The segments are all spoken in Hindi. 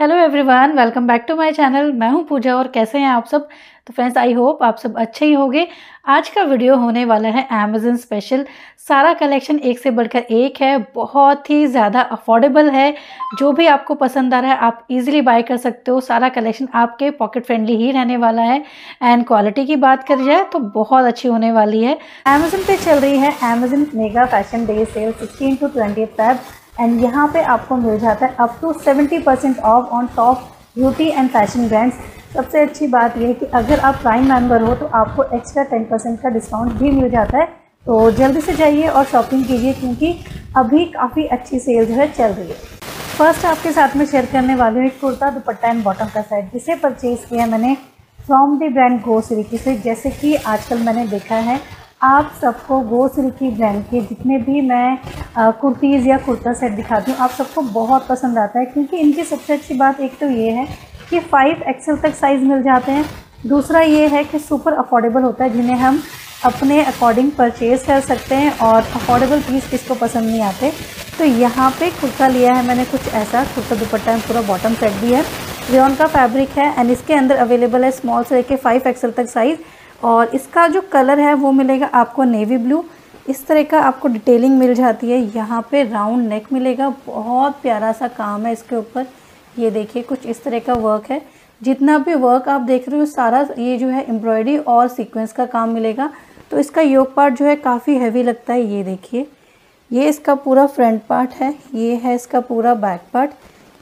hello everyone welcome back to my channel मैं हूं पूजा और कैसे हैं आप सब तो फ्रेंड्स आई होप आप सब अच्छे ही होंगे आज का वीडियो होने वाला है अमेजन स्पेशल सारा कलेक्शन एक से बढ़कर एक है बहुत ही ज़्यादा अफोर्डेबल है जो भी आपको पसंद आ रहा है आप इजीली बाय कर सकते हो सारा कलेक्शन आपके पॉकेट फ्रेंडली ही रहने वाला है एंड क्वालिटी की बात करी जाए तो बहुत अच्छी होने वाली है अमेजन पर चल रही है Amazon mega fashion day sale sixteen to twenty fab and यहाँ पे आपको मिल जाता है up to seventy percent off on top beauty and fashion brands सबसे अच्छी बात यह है कि अगर आप प्राइम मेंबर हो तो आपको एक्स्ट्रा टेन परसेंट का डिस्काउंट भी मिल जाता है तो जल्दी से जाइए और शॉपिंग कीजिए क्योंकि अभी काफ़ी अच्छी सेल जो है चल रही है फर्स्ट आपके साथ में शेयर करने वाले एक कुर्ता दुपट्टा एंड बॉटम का सेट जिसे परचेज़ किया मैंने फ्रॉम दी ब्रांड गो से जैसे कि आजकल मैंने देखा है आप सबको गो की ब्रांड के जितने भी मैं कुर्तीज़ या कुर्ता सेट दिखाती हूँ आप सबको बहुत पसंद आता है क्योंकि इनकी सबसे अच्छी बात एक तो ये है कि फ़ाइव एक्सल तक साइज़ मिल जाते हैं दूसरा ये है कि सुपर अफोर्डेबल होता है जिन्हें हम अपने अकॉर्डिंग परचेज़ कर सकते हैं और अफोर्डेबल पीस किसको पसंद नहीं आते तो यहाँ पे कुर्ता लिया है मैंने कुछ ऐसा कुर्ता दुपट्टा है पूरा बॉटम सेट भी है रेन का फैब्रिक है एंड इसके अंदर अवेलेबल है स्मॉल से लेके फाइव एक्सल तक साइज़ और इसका जो कलर है वो मिलेगा आपको नेवी ब्लू इस तरह का आपको डिटेलिंग मिल जाती है यहाँ पे राउंड नेक मिलेगा बहुत प्यारा सा काम है इसके ऊपर ये देखिए कुछ इस तरह का वर्क है जितना भी वर्क आप देख रहे हो सारा ये जो है एम्ब्रॉयडरी और सीक्वेंस का काम मिलेगा तो इसका योग पार्ट जो है काफ़ी हैवी लगता है ये देखिए ये इसका पूरा फ्रंट पार्ट है ये है इसका पूरा बैक पार्ट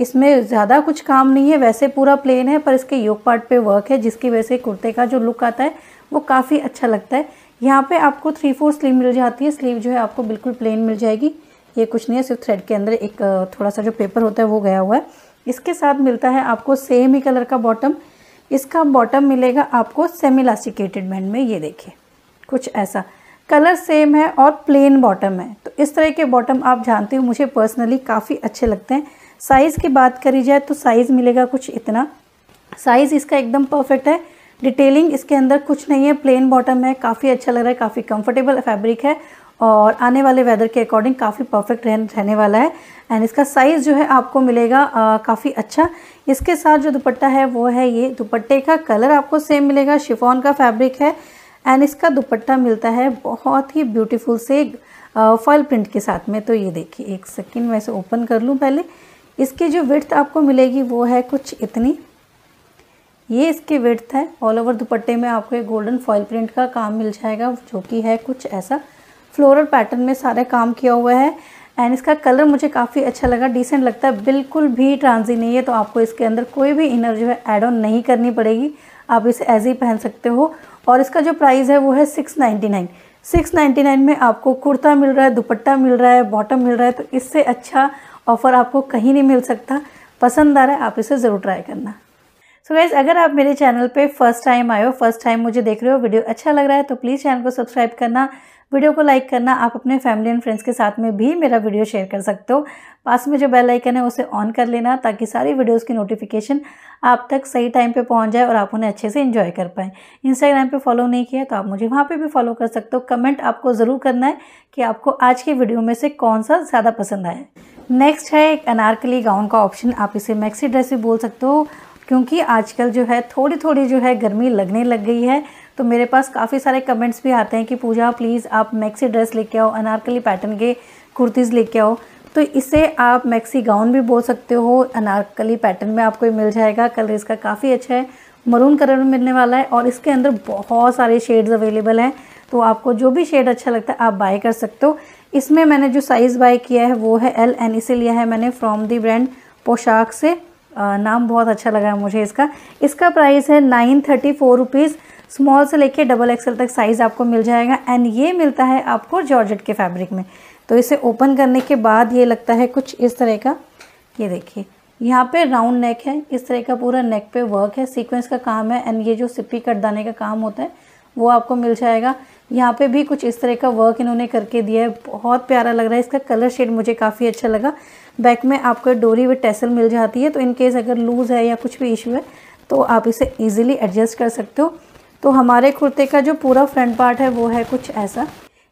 इसमें ज़्यादा कुछ काम नहीं है वैसे पूरा प्लेन है पर इसके योग पार्ट पे वर्क है जिसकी वजह से कुर्ते का जो लुक आता है वो काफ़ी अच्छा लगता है यहाँ पे आपको थ्री फोर स्लीव मिल जाती है स्लीव जो है आपको बिल्कुल प्लेन मिल जाएगी ये कुछ नहीं है सिर्फ थ्रेड के अंदर एक थोड़ा सा जो पेपर होता है वो गया हुआ है इसके साथ मिलता है आपको सेम ही कलर का बॉटम इसका बॉटम मिलेगा आपको सेमी लास्टिकेटेड बैंड में ये देखिए कुछ ऐसा कलर सेम है और प्लेन बॉटम है तो इस तरह के बॉटम आप जानते हो मुझे पर्सनली काफ़ी अच्छे लगते हैं साइज़ की बात करी जाए तो साइज़ मिलेगा कुछ इतना साइज़ इसका एकदम परफेक्ट है डिटेलिंग इसके अंदर कुछ नहीं है प्लेन बॉटम है काफ़ी अच्छा लग रहा है काफ़ी कंफर्टेबल फैब्रिक है और आने वाले वेदर के अकॉर्डिंग काफ़ी परफेक्ट रहने वाला है एंड इसका साइज़ जो है आपको मिलेगा काफ़ी अच्छा इसके साथ जो दुपट्टा है वो है ये दुपट्टे का कलर आपको सेम मिलेगा शिफॉन का फैब्रिक है एंड इसका दुपट्टा मिलता है बहुत ही ब्यूटीफुल से फॉल प्रिंट के साथ में तो ये देखिए एक सेकेंड मैं इसे ओपन कर लूँ पहले इसकी जो विर्थ आपको मिलेगी वो है कुछ इतनी ये इसकी विर्थ है ऑल ओवर दुपट्टे में आपको एक गोल्डन फॉयल प्रिंट का काम मिल जाएगा जो कि है कुछ ऐसा फ्लोरल पैटर्न में सारे काम किया हुआ है एंड इसका कलर मुझे काफ़ी अच्छा लगा डिसेंट लगता है बिल्कुल भी ट्रांजी नहीं है तो आपको इसके अंदर कोई भी इनर जो है ऐड ऑन नहीं करनी पड़ेगी आप इसे एज ही पहन सकते हो और इसका जो प्राइस है वो है six ninety nine six ninety nine में आपको कुर्ता मिल रहा है दुपट्टा मिल रहा है बॉटम मिल रहा है तो इससे अच्छा ऑफ़र आपको कहीं नहीं मिल सकता पसंद आ रहा है आप इसे ज़रूर ट्राई करना सो so गैस अगर आप मेरे चैनल पे फर्स्ट टाइम आए हो फर्स्ट टाइम मुझे देख रहे हो वीडियो अच्छा लग रहा है तो प्लीज़ चैनल को सब्सक्राइब करना वीडियो को लाइक करना आप अपने फैमिली एंड फ्रेंड्स के साथ में भी मेरा वीडियो शेयर कर सकते हो पास में जो बेल आइकन है उसे ऑन कर लेना ताकि सारी वीडियोस की नोटिफिकेशन आप तक सही टाइम पे पहुंच जाए और आप उन्हें अच्छे से इन्जॉय कर पाएँ इंस्टाग्राम पे फॉलो नहीं किया तो आप मुझे वहाँ पे भी फॉलो कर सकते हो कमेंट आपको ज़रूर करना है कि आपको आज की वीडियो में से कौन सा ज़्यादा पसंद आया नेक्स्ट है एक अनारकली गाउन का ऑप्शन आप इसे मैक्सी ड्रेस भी बोल सकते हो क्योंकि आजकल जो है थोड़ी थोड़ी जो है गर्मी लगने लग गई है तो मेरे पास काफ़ी सारे कमेंट्स भी आते हैं कि पूजा प्लीज़ आप मैक्सी ड्रेस लेके आओ अनारकली पैटर्न के कुर्तीज़ लेके आओ तो इसे आप मैक्सी गाउन भी बोल सकते हो अनारकली पैटर्न में आपको मिल जाएगा कलर इसका काफ़ी अच्छा है मरून कलर में मिलने वाला है और इसके अंदर बहुत सारे शेड्स अवेलेबल हैं तो आपको जो भी शेड अच्छा लगता है आप बाय कर सकते हो इसमें मैंने जो साइज़ बाय किया है वो है एल एन इसे लिया है मैंने फ्रॉम दी ब्रांड पोशाक से नाम बहुत अच्छा लगा मुझे इसका इसका प्राइस है nine thirty four rupees small से लेके डबल एक्सल तक साइज़ आपको मिल जाएगा एंड ये मिलता है आपको जॉर्जेट के फैब्रिक में तो इसे ओपन करने के बाद ये लगता है कुछ इस तरह का ये देखिए यहाँ पे राउंड नेक है इस तरह का पूरा नेक पे वर्क है सीक्वेंस का काम है एंड ये जो कट दाने का काम होता है वो आपको मिल जाएगा यहाँ पे भी कुछ इस तरह का वर्क इन्होंने करके दिया है बहुत प्यारा लग रहा है इसका कलर शेड मुझे काफ़ी अच्छा लगा बैक में आपको डोरी विद टेसल मिल जाती है तो इन केस अगर लूज़ है या कुछ भी इशू है तो आप इसे ईजिली एडजस्ट कर सकते हो तो हमारे कुर्ते का जो पूरा फ्रंट पार्ट है वो है कुछ ऐसा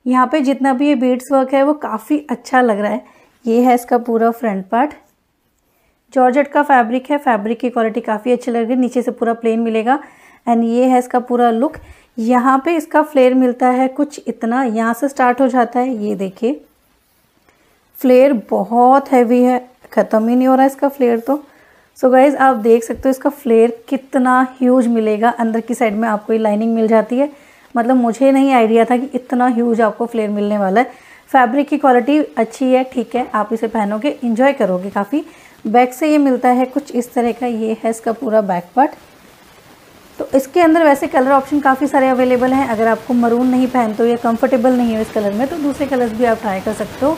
यहाँ पर जितना भी ये बीड्स वर्क है वो काफ़ी अच्छा लग रहा है ये है इसका पूरा फ्रंट पार्ट जॉर्जेट का फैब्रिक है फैब्रिक की क्वालिटी काफ़ी अच्छी लग रही है नीचे से पूरा प्लेन मिलेगा एंड ये है इसका पूरा लुक यहाँ पे इसका फ्लेयर मिलता है कुछ इतना यहाँ से स्टार्ट हो जाता है ये देखिए फ्लेयर बहुत हैवी है ख़त्म ही नहीं हो रहा इसका फ्लेयर तो सो so गाइज आप देख सकते हो इसका फ्लेयर कितना ह्यूज मिलेगा अंदर की साइड में आपको ये लाइनिंग मिल जाती है मतलब मुझे नहीं आइडिया था कि इतना ह्यूज आपको फ्लेयर मिलने वाला है फैब्रिक की क्वालिटी अच्छी है ठीक है आप इसे पहनोगे इंजॉय करोगे काफ़ी बैक से ये मिलता है कुछ इस तरह का ये है इसका पूरा बैक पार्ट तो इसके अंदर वैसे कलर ऑप्शन काफ़ी सारे अवेलेबल हैं अगर आपको मरून नहीं पहनते हो या कंफर्टेबल नहीं हो इस कलर में तो दूसरे कलर्स भी आप ट्राई कर सकते हो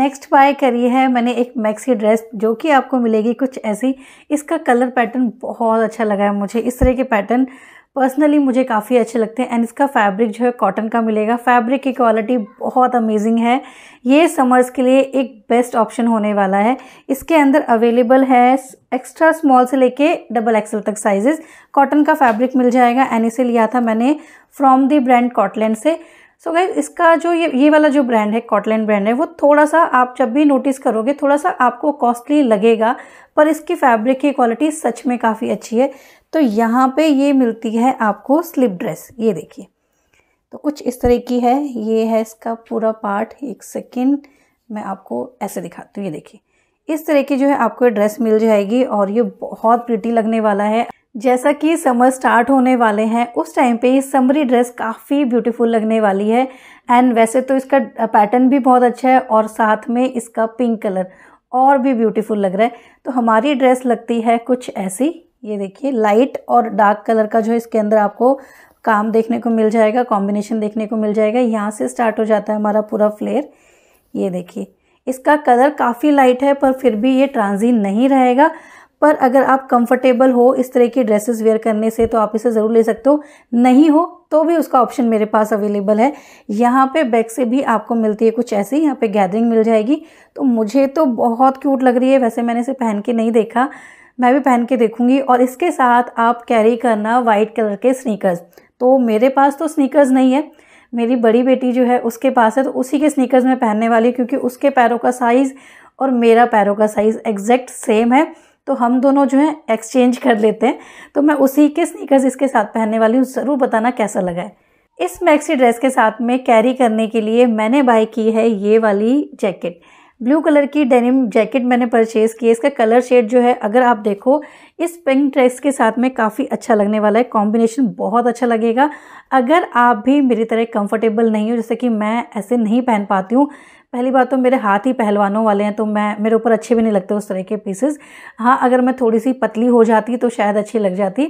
नेक्स्ट बाय करी है मैंने एक मैक्सी ड्रेस जो कि आपको मिलेगी कुछ ऐसी इसका कलर पैटर्न बहुत अच्छा लगा है मुझे इस तरह के पैटर्न पर्सनली मुझे काफ़ी अच्छे लगते हैं एंड इसका फैब्रिक जो है कॉटन का मिलेगा फैब्रिक की क्वालिटी बहुत अमेजिंग है ये समर्स के लिए एक बेस्ट ऑप्शन होने वाला है इसके अंदर अवेलेबल है एक्स्ट्रा स्मॉल से लेके डबल एक्सल तक साइजेस कॉटन का फैब्रिक मिल जाएगा एंड इसे लिया था मैंने फ्रॉम दी ब्रांड कॉटलैंड से सो so गाइज इसका जो ये ये वाला जो ब्रांड है कॉटलैंड ब्रांड है वो थोड़ा सा आप जब भी नोटिस करोगे थोड़ा सा आपको कॉस्टली लगेगा पर इसकी फैब्रिक की क्वालिटी सच में काफ़ी अच्छी है तो यहाँ पे ये मिलती है आपको स्लिप ड्रेस ये देखिए तो कुछ इस तरह की है ये है इसका पूरा पार्ट एक सेकेंड मैं आपको ऐसे दिखाती तो हूँ ये देखिए इस तरह की जो है आपको ड्रेस मिल जाएगी और ये बहुत प्रिटी लगने वाला है जैसा कि समर स्टार्ट होने वाले हैं उस टाइम पे ये समरी ड्रेस काफ़ी ब्यूटीफुल लगने वाली है एंड वैसे तो इसका पैटर्न भी बहुत अच्छा है और साथ में इसका पिंक कलर और भी ब्यूटीफुल लग रहा है तो हमारी ड्रेस लगती है कुछ ऐसी ये देखिए लाइट और डार्क कलर का जो है इसके अंदर आपको काम देखने को मिल जाएगा कॉम्बिनेशन देखने को मिल जाएगा यहाँ से स्टार्ट हो जाता है हमारा पूरा फ्लेयर ये देखिए इसका कलर काफ़ी लाइट है पर फिर भी ये ट्रांजी नहीं रहेगा पर अगर आप कंफर्टेबल हो इस तरह की ड्रेसेस वेयर करने से तो आप इसे ज़रूर ले सकते हो नहीं हो तो भी उसका ऑप्शन मेरे पास अवेलेबल है यहाँ पे बैक से भी आपको मिलती है कुछ ऐसी यहाँ पे गैदरिंग मिल जाएगी तो मुझे तो बहुत क्यूट लग रही है वैसे मैंने इसे पहन के नहीं देखा मैं भी पहन के देखूँगी और इसके साथ आप कैरी करना वाइट कलर के स्नीकर्स तो मेरे पास तो स्नीकर्स नहीं है मेरी बड़ी बेटी जो है उसके पास है तो उसी के स्नीकर्स मैं पहनने वाली क्योंकि उसके पैरों का साइज़ और मेरा पैरों का साइज़ एग्जैक्ट सेम है तो हम दोनों जो हैं एक्सचेंज कर लेते हैं तो मैं उसी के स्नीकर्स इसके साथ पहनने वाली हूँ ज़रूर बताना कैसा लगा है इस मैक्सी ड्रेस के साथ में कैरी करने के लिए मैंने बाई की है ये वाली जैकेट ब्लू कलर की डेनिम जैकेट मैंने परचेज़ की है इसका कलर शेड जो है अगर आप देखो इस पिंक ड्रेस के साथ में काफ़ी अच्छा लगने वाला है कॉम्बिनेशन बहुत अच्छा लगेगा अगर आप भी मेरी तरह कंफर्टेबल नहीं हो जैसे कि मैं ऐसे नहीं पहन पाती हूँ पहली बात तो मेरे हाथ ही पहलवानों वाले हैं तो मैं मेरे ऊपर अच्छे भी नहीं लगते उस तरह के पीसेस हाँ अगर मैं थोड़ी सी पतली हो जाती तो शायद अच्छी लग जाती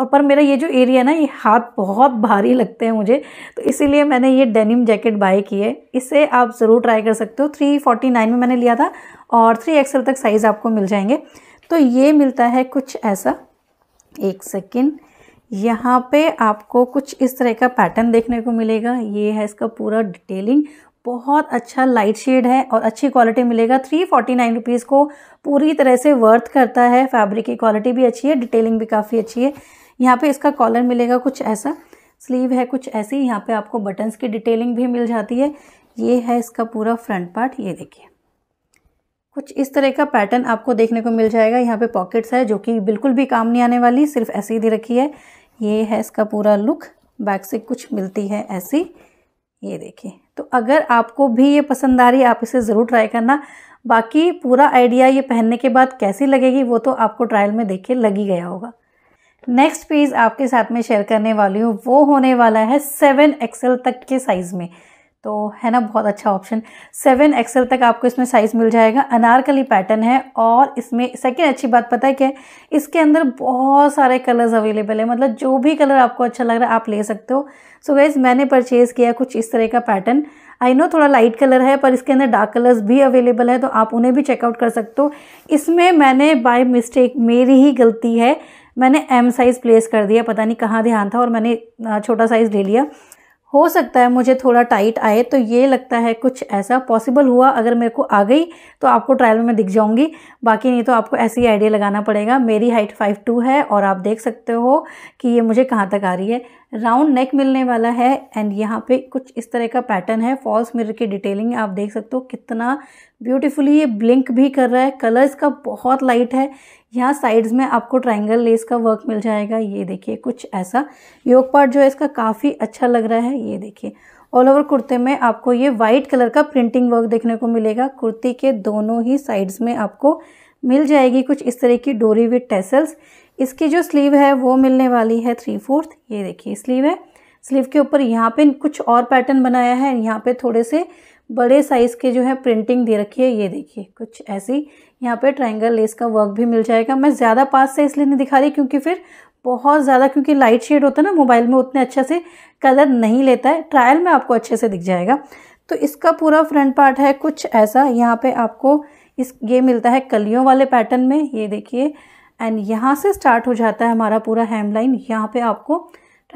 और पर मेरा ये जो एरिया है ना ये हाथ बहुत भारी लगते हैं मुझे तो इसीलिए मैंने ये डेनिम जैकेट बाय की है इसे आप ज़रूर ट्राई कर सकते हो थ्री फोर्टी नाइन में मैंने लिया था और थ्री एक्सल तक साइज़ आपको मिल जाएंगे तो ये मिलता है कुछ ऐसा एक सेकेंड यहाँ पे आपको कुछ इस तरह का पैटर्न देखने को मिलेगा ये है इसका पूरा डिटेलिंग बहुत अच्छा लाइट शेड है और अच्छी क्वालिटी मिलेगा थ्री फोर्टी नाइन रुपीज़ को पूरी तरह से वर्थ करता है फैब्रिक की क्वालिटी भी अच्छी है डिटेलिंग भी काफ़ी अच्छी है यहाँ पे इसका कॉलर मिलेगा कुछ ऐसा स्लीव है कुछ ऐसी यहाँ पे आपको बटन्स की डिटेलिंग भी मिल जाती है ये है इसका पूरा फ्रंट पार्ट ये देखिए कुछ इस तरह का पैटर्न आपको देखने को मिल जाएगा यहाँ पर पॉकेट्स है जो कि बिल्कुल भी काम नहीं आने वाली सिर्फ ऐसी ही दे रखी है ये है इसका पूरा लुक बैक से कुछ मिलती है ऐसी ये देखिए तो अगर आपको भी ये पसंद आ रही है आप इसे ज़रूर ट्राई करना बाकी पूरा आइडिया ये पहनने के बाद कैसी लगेगी वो तो आपको ट्रायल में देख के लग ही गया होगा नेक्स्ट पीस आपके साथ में शेयर करने वाली हूँ वो होने वाला है सेवन एक्सेल तक के साइज़ में तो है ना बहुत अच्छा ऑप्शन सेवन एक्सएल तक आपको इसमें साइज़ मिल जाएगा अनारकली पैटर्न है और इसमें सेकेंड अच्छी बात पता है क्या इसके अंदर बहुत सारे कलर्स अवेलेबल है मतलब जो भी कलर आपको अच्छा लग रहा है आप ले सकते हो सो so गाइज मैंने परचेज़ किया कुछ इस तरह का पैटर्न आई नो थोड़ा लाइट कलर है पर इसके अंदर डार्क कलर्स भी अवेलेबल है तो आप उन्हें भी चेकआउट कर सकते हो इसमें मैंने बाय मिस्टेक मेरी ही गलती है मैंने एम साइज़ प्लेस कर दिया पता नहीं कहाँ ध्यान था और मैंने छोटा साइज़ ले लिया हो सकता है मुझे थोड़ा टाइट आए तो ये लगता है कुछ ऐसा पॉसिबल हुआ अगर मेरे को आ गई तो आपको ट्रायल में दिख जाऊंगी बाकी नहीं तो आपको ऐसे ही आइडिया लगाना पड़ेगा मेरी हाइट फाइव टू है और आप देख सकते हो कि ये मुझे कहाँ तक आ रही है राउंड नेक मिलने वाला है एंड यहाँ पे कुछ इस तरह का पैटर्न है फॉल्स मिरर की डिटेलिंग आप देख सकते हो कितना ब्यूटीफुली ये ब्लिंक भी कर रहा है कलर इसका बहुत लाइट है यहाँ साइड्स में आपको ट्रायंगल लेस का वर्क मिल जाएगा ये देखिए कुछ ऐसा योग पार्ट जो है इसका काफ़ी अच्छा लग रहा है ये देखिए ऑल ओवर कुर्ते में आपको ये वाइट कलर का प्रिंटिंग वर्क देखने को मिलेगा कुर्ती के दोनों ही साइड्स में आपको मिल जाएगी कुछ इस तरह की डोरी विथ टेसल्स इसकी जो स्लीव है वो मिलने वाली है थ्री फोर्थ ये देखिए स्लीव है स्लीव के ऊपर यहाँ पे कुछ और पैटर्न बनाया है यहाँ पे थोड़े से बड़े साइज़ के जो है प्रिंटिंग दे रखी है ये देखिए कुछ ऐसी यहाँ पे ट्रायंगल लेस का वर्क भी मिल जाएगा मैं ज़्यादा पास से इसलिए नहीं दिखा रही क्योंकि फिर बहुत ज़्यादा क्योंकि लाइट शेड होता है ना मोबाइल में उतने अच्छे से कलर नहीं लेता है ट्रायल में आपको अच्छे से दिख जाएगा तो इसका पूरा फ्रंट पार्ट है कुछ ऐसा यहाँ पे आपको इस ये मिलता है कलियों वाले पैटर्न में ये देखिए एंड यहाँ से स्टार्ट हो जाता है हमारा पूरा हेम लाइन यहाँ पे आपको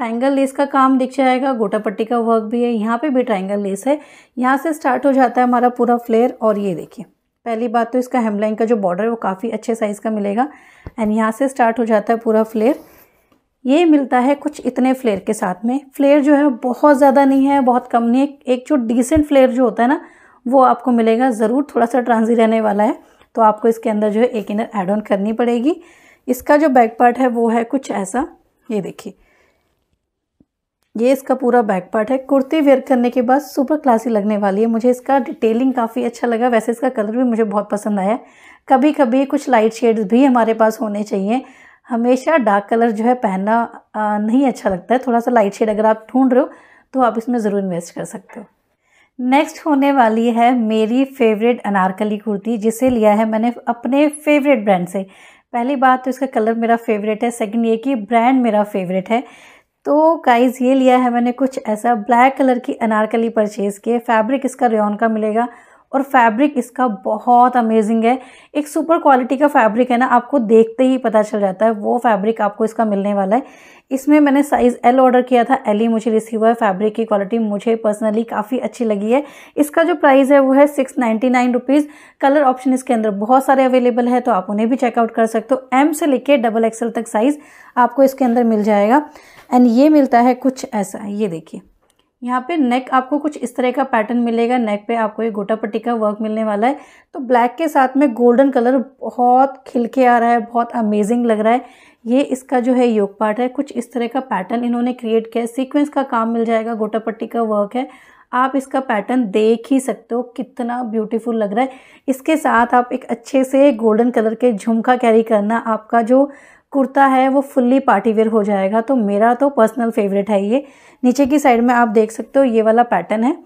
ट्राइंगल लेस का काम दिख जाएगा गोटा पट्टी का वर्क भी है यहाँ पे भी ट्राइंगल लेस है यहाँ से स्टार्ट हो जाता है हमारा पूरा फ्लेयर और ये देखिए पहली बात तो इसका हेमलाइन का जो बॉर्डर है वो काफ़ी अच्छे साइज़ का मिलेगा एंड यहाँ से स्टार्ट हो जाता है पूरा फ्लेयर ये मिलता है कुछ इतने फ्लेयर के साथ में फ्लेयर जो है बहुत ज़्यादा नहीं है बहुत कम नहीं है एक जो डिसेंट फ्लेयर जो होता है ना वो आपको मिलेगा ज़रूर थोड़ा सा ट्रांजी रहने वाला है तो आपको इसके अंदर जो है एक इनर एड ऑन करनी पड़ेगी इसका जो बैक पार्ट है वो है कुछ ऐसा ये देखिए ये इसका पूरा बैक पार्ट है कुर्ती वेयर करने के बाद सुपर क्लासी लगने वाली है मुझे इसका डिटेलिंग काफ़ी अच्छा लगा वैसे इसका कलर भी मुझे बहुत पसंद आया कभी कभी कुछ लाइट शेड्स भी हमारे पास होने चाहिए हमेशा डार्क कलर जो है पहनना नहीं अच्छा लगता है थोड़ा सा लाइट शेड अगर आप ढूंढ रहे हो तो आप इसमें ज़रूर इन्वेस्ट कर सकते हो नेक्स्ट होने वाली है मेरी फेवरेट अनारकली कुर्ती जिसे लिया है मैंने अपने फेवरेट ब्रांड से पहली बात तो इसका कलर मेरा फेवरेट है सेकंड ये कि ब्रांड मेरा फेवरेट है तो गाइज ये लिया है मैंने कुछ ऐसा ब्लैक कलर की अनारकली परचेज़ किए फैब्रिक इसका रेन का मिलेगा और फैब्रिक इसका बहुत अमेजिंग है एक सुपर क्वालिटी का फैब्रिक है ना आपको देखते ही पता चल जाता है वो फैब्रिक आपको इसका मिलने वाला है इसमें मैंने साइज़ एल ऑर्डर किया था एल ही मुझे रिसीव हुआ है फैब्रिक की क्वालिटी मुझे पर्सनली काफ़ी अच्छी लगी है इसका जो प्राइस है वो है six ninety nine rupees colour option इसके अंदर बहुत सारे अवेलेबल है तो आप उन्हें भी चेकआउट कर सकते हो एम से लेके डबल एक्सएल तक साइज़ आपको इसके अंदर मिल जाएगा एंड ये मिलता है कुछ ऐसा ये देखिए यहाँ पे नेक आपको कुछ इस तरह का पैटर्न मिलेगा नेक पे आपको ये गोटा पट्टी का वर्क मिलने वाला है तो ब्लैक के साथ में गोल्डन कलर बहुत खिलके आ रहा है बहुत अमेजिंग लग रहा है ये इसका जो है योग पार्ट है कुछ इस तरह का पैटर्न इन्होंने क्रिएट किया है सीक्वेंस का काम मिल जाएगा गोटा पट्टी का वर्क है आप इसका पैटर्न देख ही सकते हो कितना ब्यूटीफुल लग रहा है इसके साथ आप एक अच्छे से गोल्डन कलर के झुमका कैरी करना आपका जो कुर्ता है वो फुल्ली पार्टी वेयर हो जाएगा तो मेरा तो पर्सनल फेवरेट है ये नीचे की साइड में आप देख सकते हो ये वाला पैटर्न है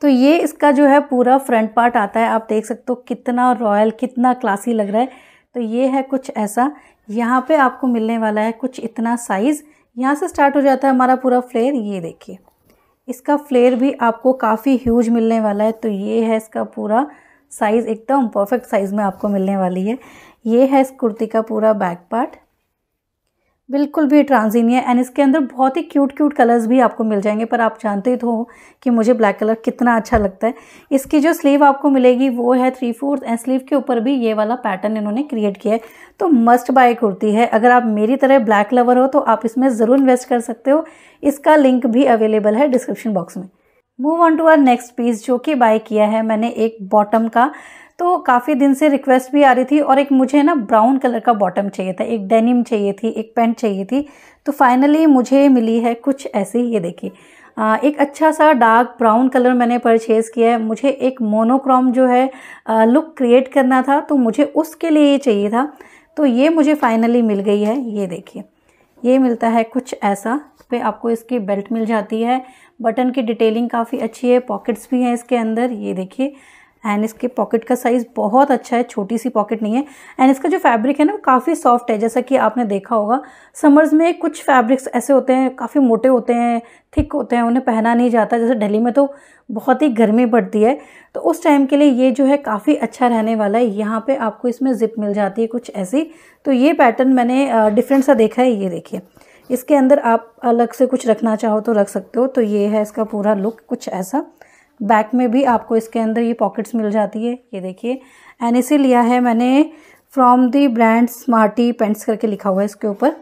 तो ये इसका जो है पूरा फ्रंट पार्ट आता है आप देख सकते हो कितना रॉयल कितना क्लासी लग रहा है तो ये है कुछ ऐसा यहाँ पे आपको मिलने वाला है कुछ इतना साइज़ यहाँ से स्टार्ट हो जाता है हमारा पूरा फ्लेयर ये देखिए इसका फ्लेयर भी आपको काफ़ी ह्यूज मिलने वाला है तो ये है इसका पूरा साइज़ एकदम परफेक्ट साइज़ में आपको मिलने वाली है ये है इस कुर्ती का पूरा बैक पार्ट बिल्कुल भी ट्रांजी नहीं है एंड इसके अंदर बहुत ही क्यूट क्यूट कलर्स भी आपको मिल जाएंगे पर आप जानते ही तो हो कि मुझे ब्लैक कलर कितना अच्छा लगता है इसकी जो स्लीव आपको मिलेगी वो है थ्री फोर्थ एंड स्लीव के ऊपर भी ये वाला पैटर्न इन्होंने क्रिएट किया है तो मस्ट बाय कुर्ती है अगर आप मेरी तरह ब्लैक लवर हो तो आप इसमें ज़रूर इन्वेस्ट कर सकते हो इसका लिंक भी अवेलेबल है डिस्क्रिप्शन बॉक्स में move on to our next piece जो कि बाय किया है मैंने एक बॉटम का तो काफ़ी दिन से रिक्वेस्ट भी आ रही थी और एक मुझे ना ब्राउन कलर का बॉटम चाहिए था एक डेनिम चाहिए थी एक पैंट चाहिए थी तो फाइनली मुझे मिली है कुछ ऐसी ये देखिए एक अच्छा सा डार्क ब्राउन कलर मैंने परचेज़ किया है मुझे एक मोनोक्रॉम जो है लुक क्रिएट करना था तो मुझे उसके लिए ये चाहिए था तो ये मुझे फाइनली मिल गई है ये देखिए ये मिलता है कुछ ऐसा पे आपको इसकी बेल्ट मिल जाती है बटन की डिटेलिंग काफ़ी अच्छी है पॉकेट्स भी हैं इसके अंदर ये देखिए एंड इसके पॉकेट का साइज़ बहुत अच्छा है छोटी सी पॉकेट नहीं है एंड इसका जो फैब्रिक है ना वो काफ़ी सॉफ्ट है जैसा कि आपने देखा होगा समर्स में कुछ फैब्रिक्स ऐसे होते हैं काफ़ी मोटे होते हैं थिक होते हैं उन्हें पहना नहीं जाता जैसे दिल्ली में तो बहुत ही गर्मी पड़ती है तो उस टाइम के लिए ये जो है काफ़ी अच्छा रहने वाला है यहाँ पर आपको इसमें ज़िप मिल जाती है कुछ ऐसी तो ये पैटर्न मैंने डिफरेंट सा देखा है ये देखिए इसके अंदर आप अलग से कुछ रखना चाहो तो रख सकते हो तो ये है इसका पूरा लुक कुछ ऐसा बैक में भी आपको इसके अंदर ये पॉकेट्स मिल जाती है ये देखिए एन इसे लिया है मैंने from the brand Smarty Pants करके लिखा हुआ है इसके ऊपर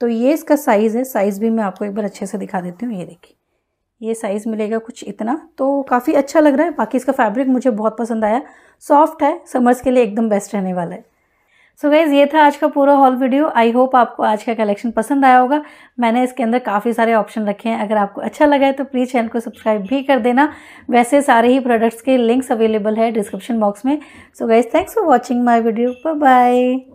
तो ये इसका साइज़ है साइज़ भी मैं आपको एक बार अच्छे से दिखा देती हूँ ये देखिए ये साइज़ मिलेगा कुछ इतना तो काफ़ी अच्छा लग रहा है बाकी इसका फैब्रिक मुझे बहुत पसंद आया सॉफ्ट है समर्स के लिए एकदम बेस्ट रहने वाला है सो गाइज़ ये था आज का पूरा हॉल वीडियो आई होप आपको आज का कलेक्शन पसंद आया होगा मैंने इसके अंदर काफ़ी सारे ऑप्शन रखे हैं अगर आपको अच्छा लगा है तो प्लीज़ चैनल को सब्सक्राइब भी कर देना वैसे सारे ही प्रोडक्ट्स के लिंक्स अवेलेबल है डिस्क्रिप्शन बॉक्स में so guys thanks for watching my video bye